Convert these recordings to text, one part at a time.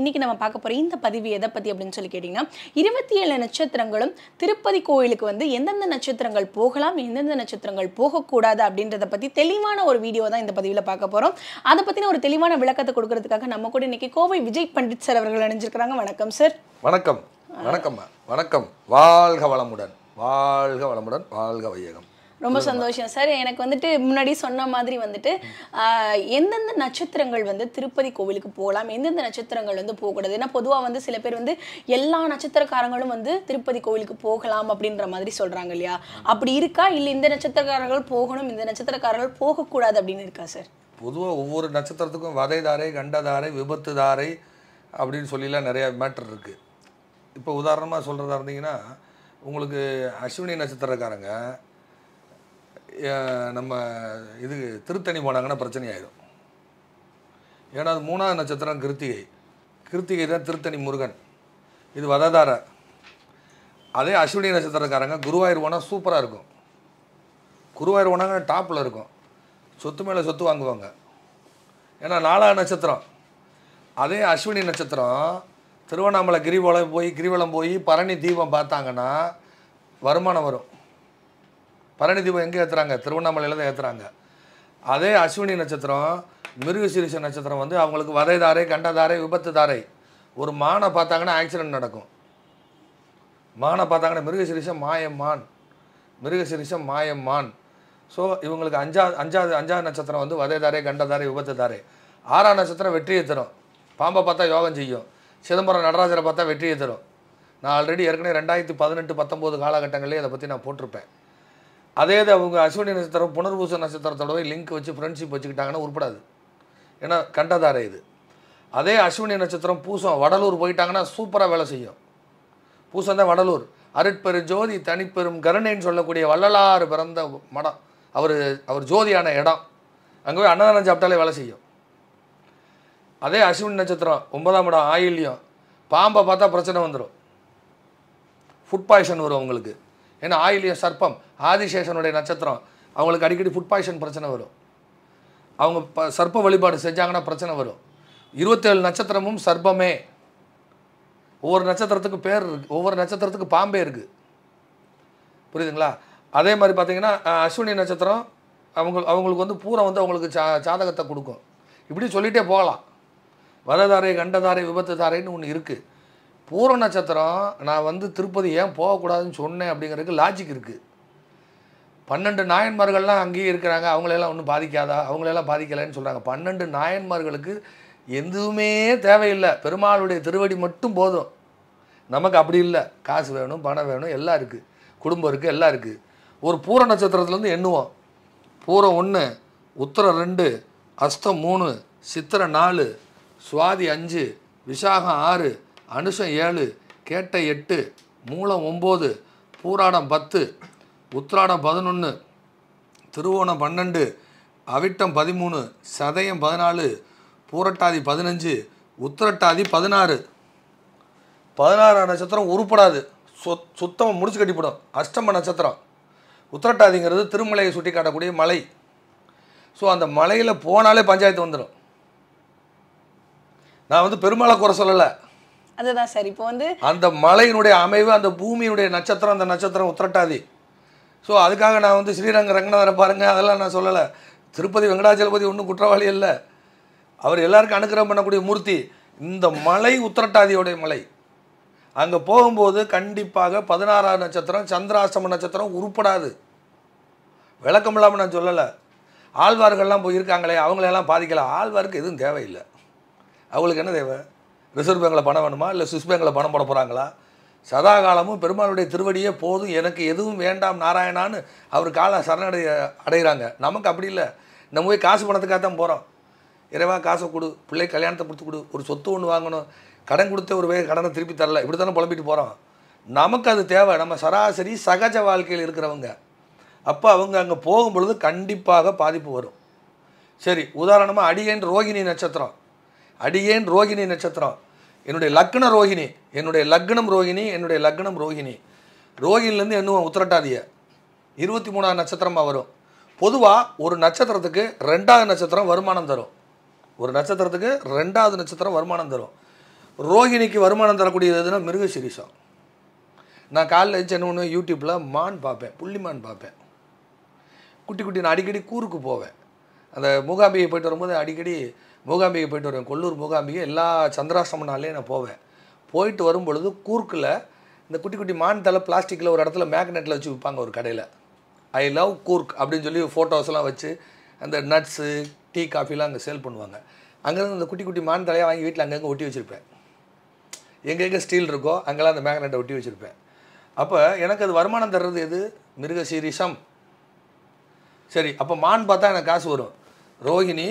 இன்றைக்கி நம்ம பார்க்க போகிற இந்த பதிவு எதை பற்றி அப்படின்னு சொல்லி கேட்டிங்கன்னா இருபத்தி ஏழு நட்சத்திரங்களும் திருப்பதி கோயிலுக்கு வந்து எந்தெந்த நட்சத்திரங்கள் போகலாம் எந்தெந்த நட்சத்திரங்கள் போகக்கூடாது அப்படின்றத பற்றி தெளிவான ஒரு வீடியோ தான் இந்த பதிவில் பார்க்க போகிறோம் அதை பற்றின ஒரு தெளிவான விளக்கத்தை கொடுக்கறதுக்காக நம்ம கூட இன்றைக்கி கோவை விஜய் பண்டிட் சார் அவர்கள் அணிஞ்சிருக்கிறாங்க வணக்கம் சார் வணக்கம் வணக்கம் வணக்கம் வாழ்க வளமுடன் வாழ்க வளமுடன் வாழ்க வையகம் ரொம்ப சந்தோஷம் சார் எனக்கு வந்துட்டு முன்னாடி சொன்ன மாதிரி வந்துட்டு எந்தெந்த நட்சத்திரங்கள் வந்து திருப்பதி கோவிலுக்கு போகலாம் எந்தெந்த நட்சத்திரங்கள் வந்து போகக்கூடாது ஏன்னா பொதுவாக வந்து சில பேர் வந்து எல்லா நட்சத்திரக்காரங்களும் வந்து திருப்பதி கோவிலுக்கு போகலாம் அப்படின்ற மாதிரி சொல்கிறாங்க இல்லையா அப்படி இருக்கா இல்லை இந்த நட்சத்திரக்காரர்கள் போகணும் இந்த நட்சத்திரக்காரர்கள் போகக்கூடாது அப்படின்னு இருக்கா சார் பொதுவாக ஒவ்வொரு நட்சத்திரத்துக்கும் வதைதாரை கண்டதாரை விபத்து தாரை அப்படின்னு சொல்லிலாம் நிறையா மேட்டர் இருக்குது இப்போ உதாரணமாக சொல்கிறதா இருந்தீங்கன்னா உங்களுக்கு அஸ்வினி நட்சத்திரக்காரங்க நம்ம இது திருத்தணி போனாங்கன்னா பிரச்சனை ஆயிடும் ஏன்னா அது மூணாவது நட்சத்திரம் கிருத்திகை கிருத்திகை தான் திருத்தணி முருகன் இது வததார அதே அஸ்வினி நட்சத்திரக்காரங்க குருவாயூர் போனால் சூப்பராக இருக்கும் குருவாயூர் போனாங்க டாப்பில் இருக்கும் சொத்து மேலே சொத்து வாங்குவாங்க ஏன்னா நாலாவது நட்சத்திரம் அதே அஸ்வினி நட்சத்திரம் திருவண்ணாமலை கிரிவலம் போய் கிரிவலம் போய் பரணி தீபம் பார்த்தாங்கன்னா வருமானம் வரும் பரணி தீபம் எங்கே ஏற்றுறாங்க திருவண்ணாமலையில் தான் ஏற்றுறாங்க அதே அஸ்வினி நட்சத்திரம் மிருகசீரிச நட்சத்திரம் வந்து அவங்களுக்கு வதை தாரை கண்டதாரை விபத்து தாரை ஒரு மானை பார்த்தாங்கன்னா ஆக்சிடென்ட் நடக்கும் மானை பார்த்தாங்கன்னா மிருகசீரிஷம் மாயம்மான் மிருகசீரிஷம் மாயம்மான் ஸோ இவங்களுக்கு அஞ்சா அஞ்சாவது அஞ்சாவது நட்சத்திரம் வந்து வதை தாரை கண்டதாரை விபத்து தாரை ஆறாம் நட்சத்திரம் வெற்றியை தரும் பாம்பை பார்த்தா யோகம் செய்யும் சிதம்பரம் நடராஜரை பார்த்தா வெற்றியை தரும் நான் ஆல்ரெடி ஏற்கனவே ரெண்டாயிரத்தி பதினெட்டு பத்தொம்போது காலகட்டங்களிலே அதை பற்றி நான் போட்டிருப்பேன் அதே இது அவங்க அஸ்வினி நட்சத்திரம் புனர்பூச நட்சத்திரத்தோடய லிங்க் வச்சு ஃப்ரெண்ட்ஷிப் வச்சுக்கிட்டாங்கன்னா உருப்படாது ஏன்னா கண்டதாரை இது அதே அஸ்வினி நட்சத்திரம் பூசம் வடலூர் போயிட்டாங்கன்னா சூப்பராக வேலை செய்யும் பூசம் தான் வடலூர் அருட்பெரு ஜோதி தனிப்பெரும் கருணைன்னு சொல்லக்கூடிய வள்ளலாறு பிறந்த மடம் அவர் அவர் ஜோதியான இடம் அங்கே போய் அன்னதானம் சாப்பிட்டாலே வேலை செய்யும் அதே அஸ்வினி நட்சத்திரம் ஒன்பதாம் இடம் ஆயில்யம் பாம்பை பார்த்தா பிரச்சனை வந்துடும் ஃபுட் பாய்சன் வரும் அவங்களுக்கு ஏன்னா ஆயிலிய சர்ப்பம் ஆதிசேஷனுடைய நட்சத்திரம் அவங்களுக்கு அடிக்கடி ஃபுட் பாய்சன் பிரச்சனை வரும் அவங்க ப சர்ப்ப வழிபாடு செஞ்சாங்கன்னா பிரச்சனை வரும் இருபத்தேழு நட்சத்திரமும் சர்ப்பமே ஒவ்வொரு நட்சத்திரத்துக்கு பேர் இருக்குது ஒவ்வொரு நட்சத்திரத்துக்கு பாம்பே இருக்குது புரியுதுங்களா அதே மாதிரி பார்த்தீங்கன்னா அஸ்வினி நட்சத்திரம் அவங்க அவங்களுக்கு வந்து பூரா வந்து அவங்களுக்கு சா சாதகத்தை கொடுக்கும் இப்படி சொல்லிகிட்டே போகலாம் வரதாரை கண்டதாரை விபத்து தாரைன்னு ஒன்று இருக்குது பூர நட்சத்திரம் நான் வந்து திருப்பதி ஏன் போகக்கூடாதுன்னு சொன்னேன் அப்படிங்கிறதுக்கு லாஜிக் இருக்குது பன்னெண்டு நாயன்மார்கள்லாம் அங்கேயே இருக்கிறாங்க அவங்களெல்லாம் ஒன்றும் பாதிக்காதா அவங்களெல்லாம் பாதிக்கலைன்னு சொல்கிறாங்க பன்னெண்டு நாயன்மார்களுக்கு எதுவுமே தேவையில்லை பெருமாளுடைய திருவடி மட்டும் போதும் நமக்கு அப்படி இல்லை காசு வேணும் பணம் வேணும் எல்லாம் இருக்குது குடும்பம் இருக்குது எல்லாம் இருக்குது ஒரு பூர நட்சத்திரத்துலேருந்து எண்ணுவோம் பூரம் ஒன்று உத்தரம் ரெண்டு அஸ்தம் மூணு சித்திரை நாலு சுவாதி அஞ்சு விசாகம் ஆறு அனுஷம் ஏழு கேட்டை எட்டு மூலம் ஒம்பது பூராடம் பத்து உத்ராடம் பதினொன்று திருவோணம் பன்னெண்டு அவிட்டம் பதிமூணு சதயம் பதினாலு பூரட்டாதி பதினஞ்சு உத்திரட்டாதி பதினாறு பதினாறு நட்சத்திரம் உருப்படாது சொத் சுத்தமாக முடிச்சு கட்டிப்படும் அஷ்டம நட்சத்திரம் உத்திரட்டாதிங்கிறது திருமலையை சுட்டி காட்டக்கூடிய மலை ஸோ அந்த மலையில் போனாலே பஞ்சாயத்து வந்துடும் நான் வந்து பெருமாளை குறை சொல்லலை அதுதான் சார் இப்போ வந்து அந்த மலையினுடைய அமைவு அந்த பூமியினுடைய நட்சத்திரம் அந்த நட்சத்திரம் உத்திரட்டாதி ஸோ அதுக்காக நான் வந்து ஸ்ரீரங்க ரங்கநாதரை பாருங்கள் அதெல்லாம் நான் சொல்லலை திருப்பதி வெங்கடாச்சலபதி ஒன்றும் குற்றவாளி இல்லை அவர் எல்லாருக்கும் அனுகிரகம் பண்ணக்கூடிய மூர்த்தி இந்த மலை உத்திரட்டாதியோடைய மலை அங்கே போகும்போது கண்டிப்பாக பதினாறாவது நட்சத்திரம் சந்திராசிரம நட்சத்திரம் உருப்படாது விளக்கம் இல்லாமல் நான் சொல்லலை ஆழ்வார்கள்லாம் போயிருக்காங்களே அவங்களெல்லாம் பாதிக்கலாம் ஆழ்வாருக்கு எதுவும் தேவையில்லை அவங்களுக்கு என்ன தேவை ரிசர்வ் பேங்கில் பணம் வேணுமா இல்லை சுவிஸ் பேங்கில் பணம் போட போகிறாங்களா சதா காலமும் பெருமாளுடைய திருவடியே போதும் எனக்கு எதுவும் வேண்டாம் நாராயணான்னு அவர் காலை சரணடை அடைகிறாங்க நமக்கு அப்படி இல்லை நம்ம போய் காசு பணத்துக்காக தான் போகிறோம் இறைவா காசை கொடு பிள்ளை கல்யாணத்தை கொடுத்து கொடு ஒரு சொத்து ஒன்று வாங்கணும் கடன் கொடுத்த ஒரு வே கடனை திருப்பி தரல இப்படி தானே புலம்பிட்டு போகிறோம் நமக்கு அது தேவை நம்ம சராசரி சகஜ வாழ்க்கையில் இருக்கிறவங்க அப்போ அவங்க அங்கே போகும் பொழுது கண்டிப்பாக பாதிப்பு வரும் சரி உதாரணமாக அடியேன் ரோகிணி நட்சத்திரம் அடியேன் ரோகிணி நட்சத்திரம் என்னுடைய லக்ன ரோஹிணி என்னுடைய லக்னம் ரோஹிணி என்னுடைய லக்னம் ரோஹிணி ரோஹிணிலேருந்து என்னும் உத்திரட்டாதிய இருபத்தி மூணாவது நட்சத்திரமாக வரும் பொதுவாக ஒரு நட்சத்திரத்துக்கு ரெண்டாவது நட்சத்திரம் வருமானம் தரும் ஒரு நட்சத்திரத்துக்கு ரெண்டாவது நட்சத்திரம் வருமானம் தரும் ரோஹிணிக்கு வருமானம் தரக்கூடியது எதுனா மிருக சிரீஷம் நான் காலையில் வச்சு என்ன ஒன்று யூடியூப்பில் மான் பார்ப்பேன் புள்ளி மான் பார்ப்பேன் குட்டி குட்டி நான் அடிக்கடி கூருக்கு போவேன் அந்த மூகாம்பிகை போயிட்டு வரும்போது அடிக்கடி மூகாம்பிகை போயிட்டு வருவேன் கொல்லூர் மூகாம்பிகை எல்லா சந்திராசிரமனாலேயும் நான் போவேன் போயிட்டு வரும் பொழுது கூர்க்கில் இந்த குட்டி குட்டி மான் தலை பிளாஸ்டிக்கில் ஒரு இடத்துல மேக்னெட்டில் வச்சு விற்பாங்க ஒரு கடையில் ஐ லவ் கூர்க் அப்படின்னு சொல்லி ஃபோட்டோஸ்லாம் வச்சு அந்த நட்ஸு டீ காஃபிலாம் அங்கே சேல் பண்ணுவாங்க அங்கேருந்து அந்த குட்டி குட்டி மான் தலையாக வாங்கி வீட்டில் அங்கங்கே ஒட்டி வச்சுருப்பேன் எங்கெங்கே ஸ்டீல் இருக்கோ அங்கெல்லாம் அந்த மேக்னெட்டை ஒட்டி வச்சுருப்பேன் அப்போ எனக்கு அது வருமானம் தர்றது எது மிருக சீரிஷம் சரி அப்போ மான் பார்த்தா எனக்கு காசு வரும் ரோஹிணி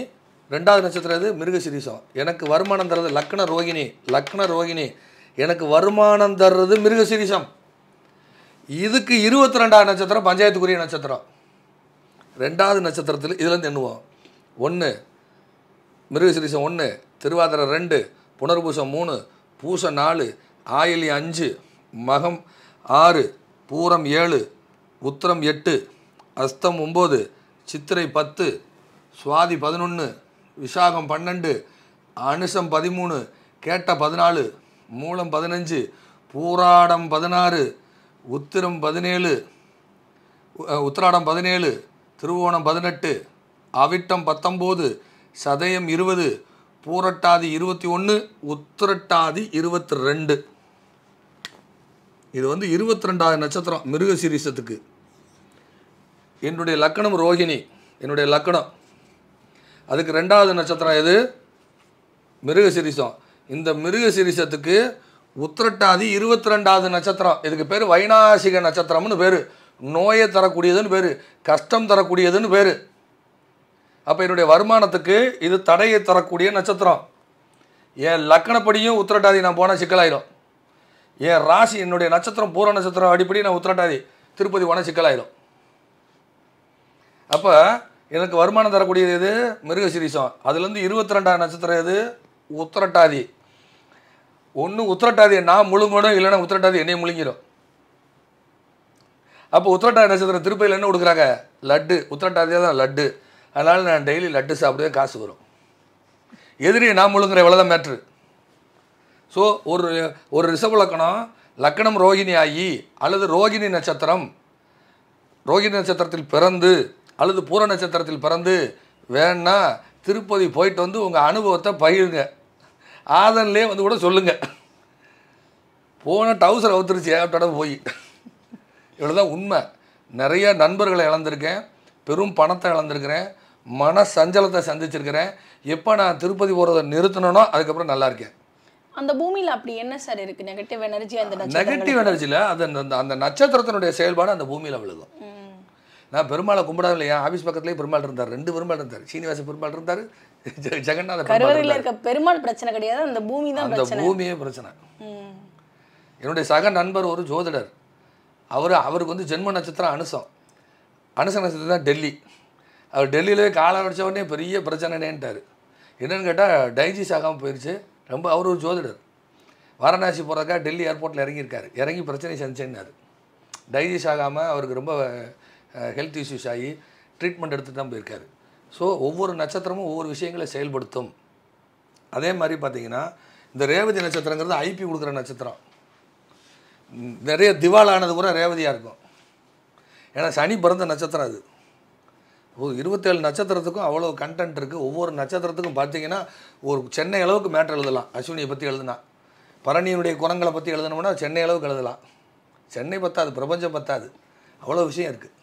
ரெண்டாவது நட்சத்திரம் இது மிருகசிரீசம் எனக்கு வருமானம் தர்றது லக்ன ரோகிணி லக்ன ரோகிணி எனக்கு வருமானம் தர்றது மிருகசிரீசம் இதுக்கு இருபத்தி ரெண்டாவது நட்சத்திரம் பஞ்சாயத்துக்குரிய நட்சத்திரம் ரெண்டாவது நட்சத்திரத்தில் இதுலேருந்து எண்ணுவோம் ஒன்று மிருகசிரீசம் ஒன்று திருவாதிரை ரெண்டு புனர்பூசம் மூணு பூசம் நாலு ஆயிலி அஞ்சு மகம் ஆறு பூரம் ஏழு உத்திரம் எட்டு அஸ்தம் ஒம்பது சித்திரை பத்து சுவாதி பதினொன்று விசாகம் பன்னெண்டு அனுஷம் பதிமூணு கேட்ட பதினாலு மூலம் பதினஞ்சு பூராடம் பதினாறு உத்திரம் பதினேழு உத்திராடம் பதினேழு திருவோணம் பதினெட்டு அவிட்டம் பத்தொம்போது சதயம் இருபது பூரட்டாதி இருபத்தி ஒன்று உத்திரட்டாதி இருபத்தி ரெண்டு இது வந்து இருபத்தி ரெண்டாவது நட்சத்திரம் மிருக சீரிசத்துக்கு என்னுடைய லக்கணம் ரோஹிணி என்னுடைய லக்கணம் அதுக்கு ரெண்டாவது நட்சத்திரம் எது மிருக சிரிசம் இந்த மிருக சிரிசத்துக்கு உத்திரட்டாதி இருபத்தி ரெண்டாவது நட்சத்திரம் இதுக்கு பேர் வைநாசிக நட்சத்திரம்னு பேர் நோயை தரக்கூடியதுன்னு பேர் கஷ்டம் தரக்கூடியதுன்னு பேர் அப்போ என்னுடைய வருமானத்துக்கு இது தடையை தரக்கூடிய நட்சத்திரம் என் லக்கணப்படியும் உத்திரட்டாதி நான் போனால் சிக்கலாயிடும் என் ராசி என்னுடைய நட்சத்திரம் பூர நட்சத்திரம் அடிப்படி நான் உத்திரட்டாதி திருப்பதி போனால் சிக்கலாயிடும் அப்போ எனக்கு வருமானம் தரக்கூடியது எது மிருகசிரீசம் அதுலேருந்து இருபத்தி ரெண்டாம் நட்சத்திரம் எது உத்திரட்டாதி ஒன்று உத்திரட்டாதி நான் முழுங்கணும் இல்லைன்னா உத்திரட்டாதி என்னையும் முழுங்கிடும் அப்போ உத்திரட்டாதி நட்சத்திரம் திருப்பையில் என்ன கொடுக்குறாங்க லட்டு உத்திரட்டாதியாக தான் லட்டு அதனால் நான் டெய்லி லட்டு சாப்பிடுவே காசு வரும் எதிரி நான் முழுங்குற தான் மேட்ரு ஸோ ஒரு ஒரு ரிசர்வ் லக்கணம் லக்கணம் ரோகிணி ஆகி அல்லது ரோகிணி நட்சத்திரம் ரோகிணி நட்சத்திரத்தில் பிறந்து அல்லது பூர நட்சத்திரத்தில் பிறந்து வேணா திருப்பதி போயிட்டு வந்து உங்கள் அனுபவத்தை பகிருங்க ஆதன்லேயே வந்து கூட சொல்லுங்கள் போன டவுசர் அவுத்துருச்சு ஏட்டோட போய் இவ்வளோதான் உண்மை நிறைய நண்பர்களை இழந்திருக்கேன் பெரும் பணத்தை இழந்திருக்கிறேன் மன சஞ்சலத்தை சந்திச்சிருக்கிறேன் எப்போ நான் திருப்பதி போகிறத நிறுத்தணும்னோ அதுக்கப்புறம் நல்லா இருக்கேன் அந்த பூமியில் அப்படி என்ன சார் இருக்குது நெகட்டிவ் எனர்ஜி அந்த நெகட்டிவ் எனர்ஜியில் அது அந்த அந்த நட்சத்திரத்தினுடைய செயல்பாடு அந்த பூமியில் விழுகும் நான் பெருமாளை கும்பிடாத இல்லையா ஆஃபீஸ் பக்கத்துலேயே பெருமாள் இருந்தார் ரெண்டு பெருமாள் இருந்தார் சீனிவாச பெருமாள் இருந்தார் ஜெகநாத பெருமாள் இருக்க பெருமாள் பிரச்சனை கிடையாது அந்த பூமி தான் அந்த பூமியே பிரச்சனை என்னுடைய சக நண்பர் ஒரு ஜோதிடர் அவர் அவருக்கு வந்து ஜென்ம நட்சத்திரம் அனுசம் அனுச நட்சத்திரம் தான் டெல்லி அவர் டெல்லியிலே காலம் அடித்த உடனே பெரிய பிரச்சனைனேன்ட்டார் என்னென்னு கேட்டால் டைஜிஸ் ஆகாமல் போயிடுச்சு ரொம்ப அவர் ஒரு ஜோதிடர் வாரணாசி போகிறதுக்காக டெல்லி ஏர்போர்ட்டில் இறங்கியிருக்காரு இறங்கி பிரச்சனை செஞ்சேன்னார் டைஜிஸ் ஆகாமல் அவருக்கு ரொம்ப ஹெல்த் இஷ்யூஸ் ஆகி ட்ரீட்மெண்ட் எடுத்துகிட்டு தான் போயிருக்காரு ஸோ ஒவ்வொரு நட்சத்திரமும் ஒவ்வொரு விஷயங்களை செயல்படுத்தும் அதே மாதிரி பார்த்தீங்கன்னா இந்த ரேவதி நட்சத்திரங்கிறது ஐபி கொடுக்குற நட்சத்திரம் நிறைய திவாலானது கூட ரேவதியாக இருக்கும் ஏன்னா சனி பிறந்த நட்சத்திரம் அது ஓ இருபத்தேழு நட்சத்திரத்துக்கும் அவ்வளோ கண்டென்ட் இருக்குது ஒவ்வொரு நட்சத்திரத்துக்கும் பார்த்தீங்கன்னா ஒரு சென்னை அளவுக்கு மேட்ரு எழுதலாம் அஸ்வினியை பற்றி எழுதுனா பரணியினுடைய குரங்களை பற்றி எழுதணும்னா சென்னை அளவுக்கு எழுதலாம் சென்னை பத்தாது பிரபஞ்சம் பத்தாது அவ்வளோ விஷயம் இருக்குது